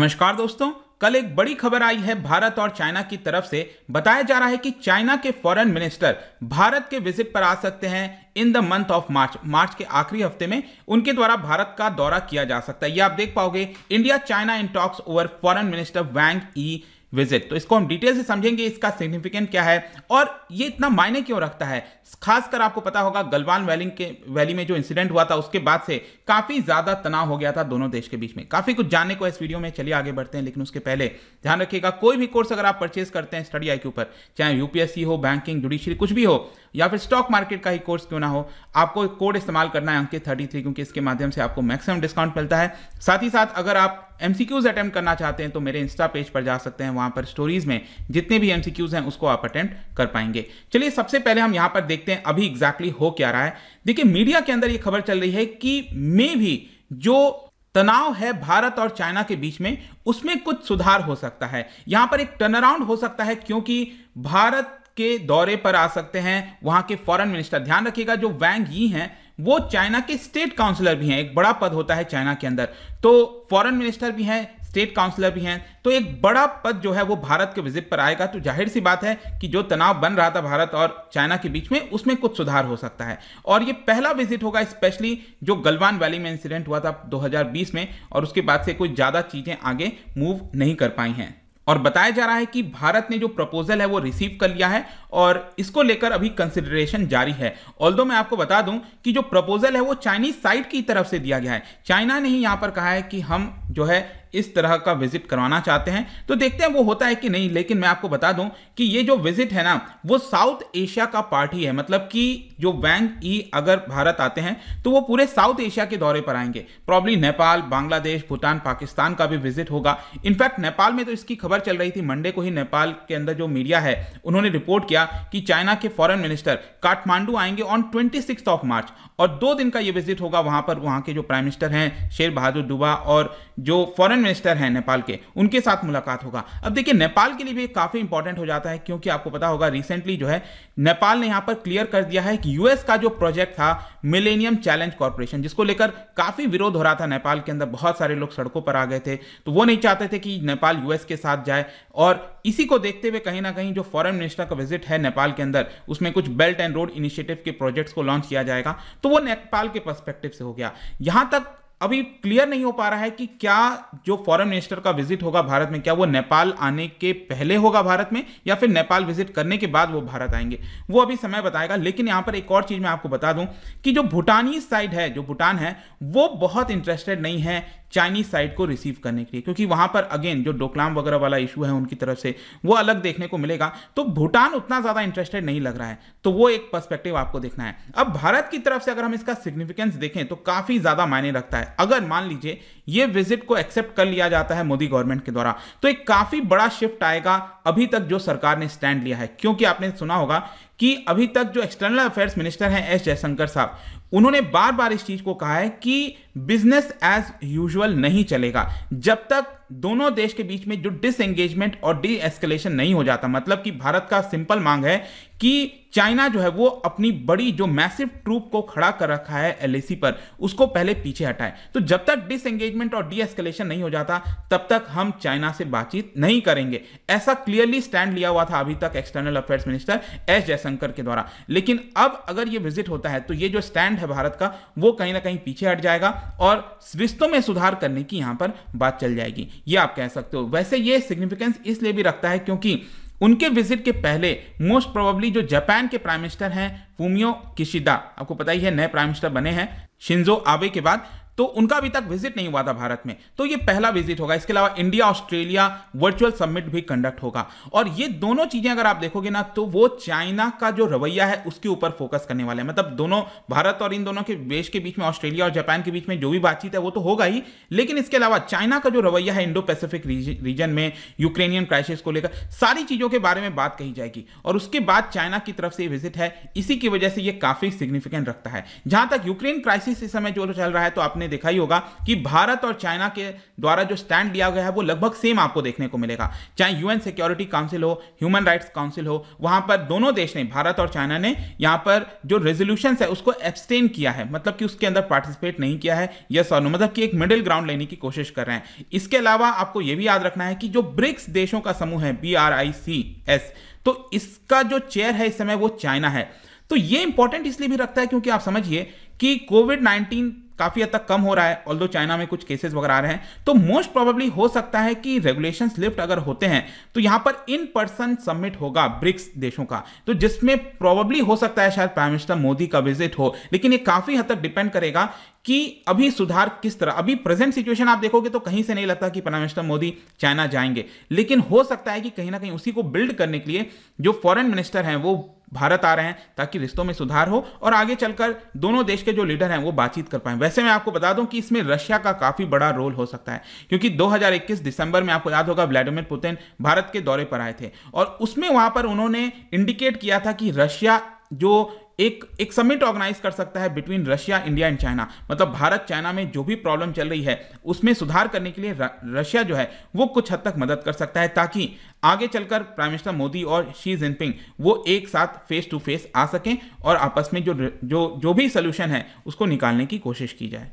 नमस्कार दोस्तों कल एक बड़ी खबर आई है भारत और चाइना की तरफ से बताया जा रहा है कि चाइना के फॉरेन मिनिस्टर भारत के विजिट पर आ सकते हैं in the month of March मार्च के आखिरी हफ्ते में उनके द्वारा भारत का दौरा किया जा सकता है यह आप देख पाओगे India China in talks over foreign minister Wang Yi visit तो इसको हम डिटेल से समझेंगे इसका सिग्निफिकेंट क्या है और ये इतना मायने क्यों रखता है खासकर आपको पता होगा गलवान वैली के वैली में जो इंसिडेंट हुआ था उसके बाद से काफ़ी ज़्यादा तनाव हो गया था दोनों देश के बीच में काफ़ी कुछ जानने को इस वीडियो में चलिए आगे बढ़ते हैं लेकिन उसके पहले ध्यान रखिएगा कोई भी कोर्स अगर आप परचेज करते हैं स्टडी आई के ऊपर चाहे यूपीएससी हो बैंकिंग जुडिशरी कुछ भी हो या फिर स्टॉक मार्केट का ही कोर्स क्यों ना हो आपको कोड इस्तेमाल करना है अंकित थर्टी थ्री क्योंकि इसके माध्यम से आपको मैक्सिमम डिस्काउंट मिलता है साथ ही साथ अगर आप एम सी क्यूज अटैम्प्ट करना चाहते हैं तो मेरे इंस्टा पेज पर जा सकते हैं वहाँ पर स्टोरीज में जितने भी एम सी क्यूज हैं उसको आप अटैम्प्ट कर पाएंगे चलिए सबसे पहले हम यहाँ पर देखते हैं अभी एग्जैक्टली exactly हो क्या रहा है देखिए मीडिया के अंदर ये खबर चल रही है कि मे भी जो तनाव है भारत और चाइना के बीच में उसमें कुछ सुधार हो सकता है यहां पर एक टर्नअराउंड हो सकता है क्योंकि भारत के दौरे पर आ सकते हैं वहां के फॉरेन मिनिस्टर ध्यान रखिएगा जो वैंग ही हैं वो चाइना के स्टेट काउंसलर भी हैं एक बड़ा पद होता है चाइना के अंदर तो फॉरेन मिनिस्टर भी हैं स्टेट काउंसलर भी हैं तो एक बड़ा पद जो है वो भारत के विजिट पर आएगा तो जाहिर सी बात है कि जो तनाव बन रहा था भारत और चाइना के बीच में उसमें कुछ सुधार हो सकता है और ये पहला विजिट होगा स्पेशली जो गलवान वैली में इंसिडेंट हुआ था 2020 में और उसके बाद से कोई ज़्यादा चीज़ें आगे मूव नहीं कर पाई हैं और बताया जा रहा है कि भारत ने जो प्रपोजल है वो रिसीव कर लिया है और इसको लेकर अभी कंसिडरेशन जारी है ऑल मैं आपको बता दूं कि जो प्रपोजल है वो चाइनीज साइड की तरफ से दिया गया है चाइना ने ही यहाँ पर कहा है कि हम जो है इस तरह का विजिट करवाना चाहते हैं तो देखते हैं वो होता है कि नहीं लेकिन मैं आपको बता दूं कि ये जो विजिट है ना वो साउथ एशिया का पार्ट ही है मतलब कि जो वैंग ई अगर भारत आते हैं तो वो पूरे साउथ एशिया के दौरे पर आएंगे प्रॉब्ली नेपाल बांग्लादेश भूटान पाकिस्तान का भी विजिट होगा इनफैक्ट नेपाल में तो इसकी खबर चल रही थी मंडे को ही नेपाल के अंदर जो मीडिया है उन्होंने रिपोर्ट किया कि चाइना के फॉरन मिनिस्टर काठमांडू आएंगे ऑन ट्वेंटी ऑफ मार्च और दो दिन का ये विजिट होगा वहां पर वहां के जो प्राइम मिनिस्टर हैं शेर बहादुर दुबा और जो फॉरन फॉरेन मिनिस्टर हैं नेपाल के उनके साथ मुलाकात होगा अब देखिए नेपाल के लिए भी काफ़ी इंपॉर्टेंट हो जाता है क्योंकि आपको पता होगा रिसेंटली जो है नेपाल ने यहां पर क्लियर कर दिया है कि यूएस का जो प्रोजेक्ट था मिलेनियम चैलेंज कॉर्पोरेशन जिसको लेकर काफ़ी विरोध हो रहा था नेपाल के अंदर बहुत सारे लोग सड़कों पर आ गए थे तो वो नहीं चाहते थे कि नेपाल यूएस के साथ जाए और इसी को देखते हुए कहीं ना कहीं जो फॉरेन मिनिस्टर का विजिट है नेपाल के अंदर उसमें कुछ बेल्ट एंड रोड इनिशिएटिव के प्रोजेक्ट्स को लॉन्च किया जाएगा तो वो नेपाल के पर्सपेक्टिव से हो गया यहां तक अभी क्लियर नहीं हो पा रहा है कि क्या जो फॉरेन मिनिस्टर का विजिट होगा भारत में क्या वो नेपाल आने के पहले होगा भारत में या फिर नेपाल विजिट करने के बाद वो भारत आएंगे वो अभी समय बताएगा लेकिन यहाँ पर एक और चीज़ मैं आपको बता दूँ कि जो भूटानी साइड है जो भूटान है वो बहुत इंटरेस्टेड नहीं है चाइनीज साइड को रिसीव करने के लिए क्योंकि वहां पर अगेन जो डोकलाम वगैरह वाला इशू है उनकी तरफ से वो अलग देखने को मिलेगा तो भूटान उतना ज़्यादा इंटरेस्टेड नहीं लग रहा है तो वो एक पर्सपेक्टिव आपको देखना है अब भारत की तरफ से अगर हम इसका सिग्निफिकेंस देखें तो काफ़ी ज़्यादा मायने रखता है है अगर मान लीजिए ये विजिट को एक्सेप्ट कर लिया जाता है मोदी गवर्नमेंट के द्वारा तो एक काफी बड़ा शिफ्ट आएगा अभी तक जो सरकार ने स्टैंड लिया है क्योंकि आपने सुना होगा कि अभी तक जो एक्सटर्नल अफेयर्स मिनिस्टर हैं एस जयशंकर साहब उन्होंने बार बार इस चीज को कहा है कि बिजनेस एज यूजुअल नहीं चलेगा जब तक दोनों देश के बीच में जो डिसएंगेजमेंट और डी एस्केलेशन नहीं हो जाता मतलब कि भारत का सिंपल मांग है कि चाइना जो है वो अपनी बड़ी जो मैसिव ट्रूप को खड़ा कर रखा है एल पर उसको पहले पीछे हटाए तो जब तक डिसएंगेजमेंट और डी एस्केलेशन नहीं हो जाता तब तक हम चाइना से बातचीत नहीं करेंगे ऐसा क्लियरली स्टैंड लिया हुआ था अभी तक external affairs minister S Jaishankar Jaishankar के द्वारा लेकिन अब अगर ये विजिट होता है तो ये जो स्टैंड है भारत का वो कहीं ना कहीं पीछे हट जाएगा और रिश्तों में सुधार करने की यहाँ पर बात चल जाएगी ये आप कह सकते हो वैसे ये सिग्निफिकेंस इसलिए भी रखता है क्योंकि उनके विजिट के पहले मोस्ट प्रोबेबली जो जापान के प्राइम मिनिस्टर हैं फूमियो किशिदा आपको पता ही है नए प्राइम मिनिस्टर बने हैं शिंजो आबे के बाद तो उनका अभी तक विजिट नहीं हुआ था भारत में तो ये पहला विजिट होगा इसके अलावा इंडिया ऑस्ट्रेलिया वर्चुअल समिट भी कंडक्ट होगा और ये दोनों चीजें अगर आप देखोगे ना तो वो चाइना का जो रवैया है उसके ऊपर फोकस करने वाले हैं मतलब दोनों भारत और इन दोनों के देश के बीच में ऑस्ट्रेलिया और जापान के बीच में जो भी बातचीत है वो तो होगा ही लेकिन इसके अलावा चाइना का जो रवैया है इंडो पैसिफिक रीजन में यूक्रेनियन क्राइसिस को लेकर सारी चीजों के बारे में बात कही जाएगी और उसके बाद चाइना की तरफ से विजिट है इसी की वजह से ये काफी सिग्निफिकेंट रखता है जहां तक यूक्रेन क्राइसिस इस समय जो चल रहा है तो आपने आपने देखा ही होगा कि भारत और चाइना के द्वारा जो स्टैंड लिया गया है वो लगभग सेम आपको देखने को मिलेगा चाहे यूएन सिक्योरिटी काउंसिल हो ह्यूमन राइट्स काउंसिल हो वहां पर दोनों देश ने भारत और चाइना ने यहां पर जो रेजोल्यूशन है उसको एब्सटेन किया है मतलब कि उसके अंदर पार्टिसिपेट नहीं किया है यस और नो मतलब कि एक मिडिल ग्राउंड लेने की कोशिश कर रहे हैं इसके अलावा आपको यह भी याद रखना है कि जो ब्रिक्स देशों का समूह है B R I C S तो इसका जो चेयर है इस समय वो चाइना है तो ये इंपॉर्टेंट इसलिए भी रखता है क्योंकि आप समझिए कि कोविड नाइन्टीन काफ़ी हद तक कम हो रहा है ऑल चाइना में कुछ केसेस वगैरह आ रहे हैं तो मोस्ट प्रोबेबली हो सकता है कि रेगुलेशन लिफ्ट अगर होते हैं तो यहां पर इन पर्सन सबमिट होगा ब्रिक्स देशों का तो जिसमें प्रोबेबली हो सकता है शायद प्राइम मिनिस्टर मोदी का विजिट हो लेकिन ये काफ़ी हद तक डिपेंड करेगा कि अभी सुधार किस तरह अभी प्रेजेंट सिचुएशन आप देखोगे तो कहीं से नहीं लगता कि प्राइम मिनिस्टर मोदी चाइना जाएंगे लेकिन हो सकता है कि कहीं ना कहीं उसी को बिल्ड करने के लिए जो फॉरेन मिनिस्टर हैं वो भारत आ रहे हैं ताकि रिश्तों में सुधार हो और आगे चलकर दोनों देश के जो लीडर हैं वो बातचीत कर पाएं वैसे मैं आपको बता दूं कि इसमें रशिया का काफ़ी बड़ा रोल हो सकता है क्योंकि 2021 दिसंबर में आपको याद होगा व्लादिमिर पुतिन भारत के दौरे पर आए थे और उसमें वहां पर उन्होंने इंडिकेट किया था कि रशिया जो एक एक समिट ऑर्गेनाइज कर सकता है between Russia India and China मतलब भारत चाइना में जो भी प्रॉब्लम चल रही है उसमें सुधार करने के लिए रशिया जो है वो कुछ हद तक मदद कर सकता है ताकि आगे चलकर प्राइम मिनिस्टर मोदी और शी जिनपिंग वो एक साथ फेस टू फेस आ सकें और आपस में जो जो जो भी सोल्यूशन है उसको निकालने की कोशिश की जाए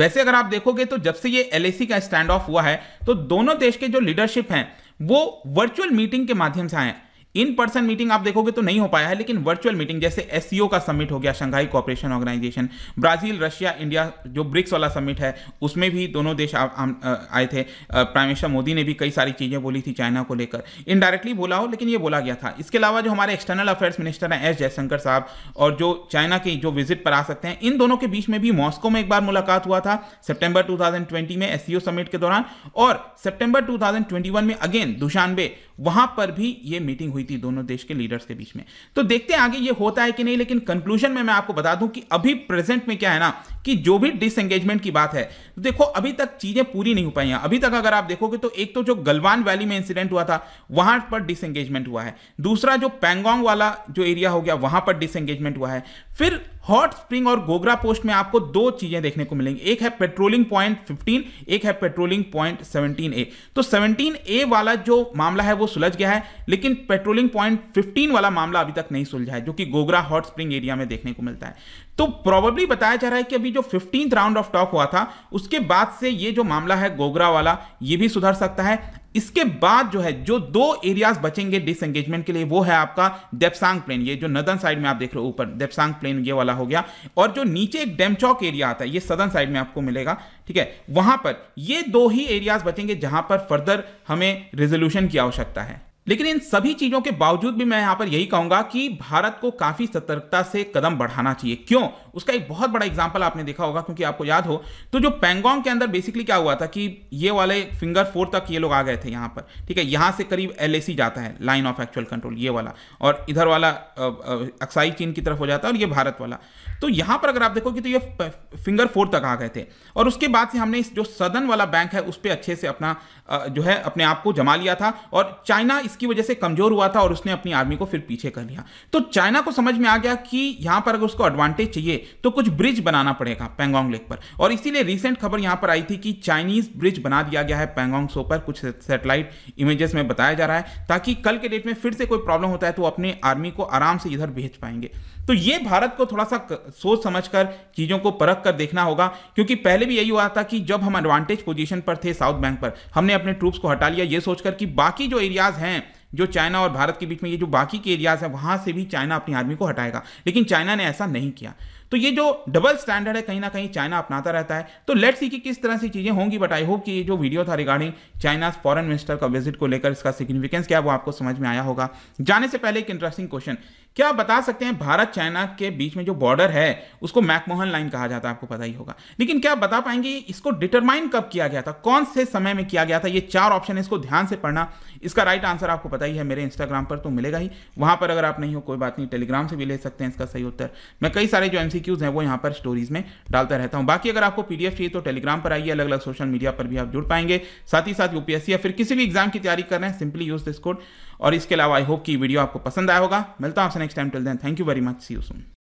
वैसे अगर आप देखोगे तो जब से ये एल का स्टैंड ऑफ हुआ है तो दोनों देश के जो लीडरशिप हैं वो वर्चुअल मीटिंग के माध्यम से आए इन पर्सन मीटिंग आप देखोगे तो नहीं हो पाया है लेकिन वर्चुअल मीटिंग जैसे एस e का समिट हो गया Shanghai cooperation organization Brazil Russia India जो ब्रिक्स वाला समिट है उसमें भी दोनों देश आए थे प्राइम मिनिस्टर मोदी ने भी कई सारी चीज़ें बोली थी चाइना को लेकर इनडायरेक्टली बोला हो लेकिन ये बोला गया था इसके अलावा जो हमारे एक्सटर्नल अफेयर्स मिनिस्टर हैं एस जयशंकर साहब और जो चाइना के जो विजिट पर आ सकते हैं इन दोनों के बीच में भी मॉस्को में एक बार मुलाकात हुआ था सितंबर 2020 में एस समिट e के दौरान और सितंबर 2021 में अगेन दुशानबे वहां पर भी ये मीटिंग हुई हुई थी दोनों देश के लीडर्स के बीच में तो देखते हैं आगे ये होता है कि नहीं लेकिन कंक्लूजन में मैं आपको बता दूं कि अभी प्रेजेंट में क्या है ना कि जो भी डिसंगेजमेंट की बात है तो देखो अभी तक चीजें पूरी नहीं हो पाई हैं अभी तक अगर आप देखोगे तो एक तो जो गलवान वैली में इंसिडेंट हुआ था वहां पर डिसंगेजमेंट हुआ है दूसरा जो पैंगोंग वाला जो एरिया हो गया वहां पर डिसंगेजमेंट हुआ है फिर हॉट स्प्रिंग और गोगरा पोस्ट में आपको दो चीजें देखने को मिलेंगी एक है पेट्रोलिंग पॉइंट 15 एक है पेट्रोलिंग पॉइंट 17 ए तो 17 ए वाला जो मामला है वो सुलझ गया है लेकिन पेट्रोल पेट्रोलिंग पॉइंट 15 वाला मामला अभी तक नहीं सुलझा है जो कि गोगरा हॉट स्प्रिंग एरिया में देखने को मिलता है तो प्रॉबली बताया जा रहा है कि अभी जो फिफ्टींथ राउंड ऑफ टॉक हुआ था उसके बाद से ये जो मामला है गोगरा वाला ये भी सुधर सकता है इसके बाद जो है जो दो एरियाज बचेंगे डिसंगेजमेंट के लिए वो है आपका देपसांग प्लेन ये जो नदन साइड में आप देख रहे हो ऊपर देपसांग प्लेन ये वाला हो गया और जो नीचे एक डेमचौक एरिया आता है ये सदन साइड में आपको मिलेगा ठीक है वहां पर ये दो ही एरियाज बचेंगे जहां पर फर्दर हमें रेजोल्यूशन की आवश्यकता है लेकिन इन सभी चीजों के बावजूद भी मैं यहां पर यही कहूंगा कि भारत को काफी सतर्कता से कदम बढ़ाना चाहिए क्यों उसका एक बहुत बड़ा एग्जाम्पल आपने देखा होगा क्योंकि आपको याद हो तो जो पेंगोंग के अंदर बेसिकली क्या हुआ था कि ये वाले फिंगर फोर तक ये लोग आ गए थे यहां पर ठीक है यहां से करीब एल जाता है लाइन ऑफ एक्चुअल कंट्रोल ये वाला और इधर वाला अक्साई चीन की तरफ हो जाता है और ये भारत वाला तो यहां पर अगर आप देखोगे तो ये फिंगर फोर तक आ गए थे और उसके बाद से हमने जो सदन वाला बैंक है उस पर अच्छे से अपना जो है अपने आप को जमा लिया था और चाइना इस इसकी वजह से कमजोर हुआ था और उसने अपनी आर्मी को फिर पीछे कर लिया तो चाइना को समझ में आ गया कि यहां पर अगर उसको एडवांटेज चाहिए तो कुछ ब्रिज बनाना पड़ेगा पेंगोंग लेक पर और इसीलिए रिसेंट खबर यहां पर आई थी कि चाइनीज ब्रिज बना दिया गया है पेंगोंग सो पर कुछ सेटेलाइट इमेजेस में बताया जा रहा है ताकि कल के डेट में फिर से कोई प्रॉब्लम होता है तो अपने आर्मी को आराम से इधर भेज पाएंगे तो ये भारत को थोड़ा सा सोच समझ कर चीज़ों को परख कर देखना होगा क्योंकि पहले भी यही हुआ था कि जब हम एडवांटेज पोजीशन पर थे साउथ बैंक पर हमने अपने ट्रूप्स को हटा लिया ये सोचकर कि बाकी जो एरियाज हैं जो चाइना और भारत के बीच में ये जो बाकी के एरियाज हैं वहां से भी चाइना अपनी आर्मी को हटाएगा लेकिन चाइना ने ऐसा नहीं किया तो ये जो डबल स्टैंडर्ड है कहीं ना कहीं चाइना अपनाता रहता है तो लेट्स सी कि किस तरह से चीज़ें होंगी बट आई होप कि ये जो वीडियो था रिगार्डिंग चाइना फॉरेन मिनिस्टर का विजिट को लेकर इसका सिग्निफिकेंस क्या वो आपको समझ में आया होगा जाने से पहले एक इंटरेस्टिंग क्वेश्चन क्या आप बता सकते हैं भारत चाइना के बीच में जो बॉर्डर है उसको मैकमोहन लाइन कहा जाता है आपको पता ही होगा लेकिन क्या आप बता पाएंगे इसको डिटरमाइन कब किया गया था कौन से समय में किया गया था ये चार ऑप्शन है इसको ध्यान से पढ़ना इसका राइट आंसर आपको पता ही है मेरे इंस्टाग्राम पर तो मिलेगा ही वहां पर अगर आप नहीं हो कोई बात नहीं टेलीग्राम से भी ले सकते हैं इसका सही उत्तर मैं कई सारे जो एमसीक्यूज हैं वो यहाँ पर स्टोरीज में डालता रहता हूँ बाकी अगर आपको पीडीएफ चाहिए तो टेलीग्राम पर आइए अलग अलग सोशल मीडिया पर भी आप जुड़ पाएंगे साथ ही साथ यूपीएससी या फिर किसी भी एग्जाम की तैयारी कर रहे हैं सिंपली यूज दिस कोड और इसके अलावा आई होप की वीडियो आपको पसंद आया होगा मिलता हूँ आपसे next time. Till then, thank you very much. See you soon.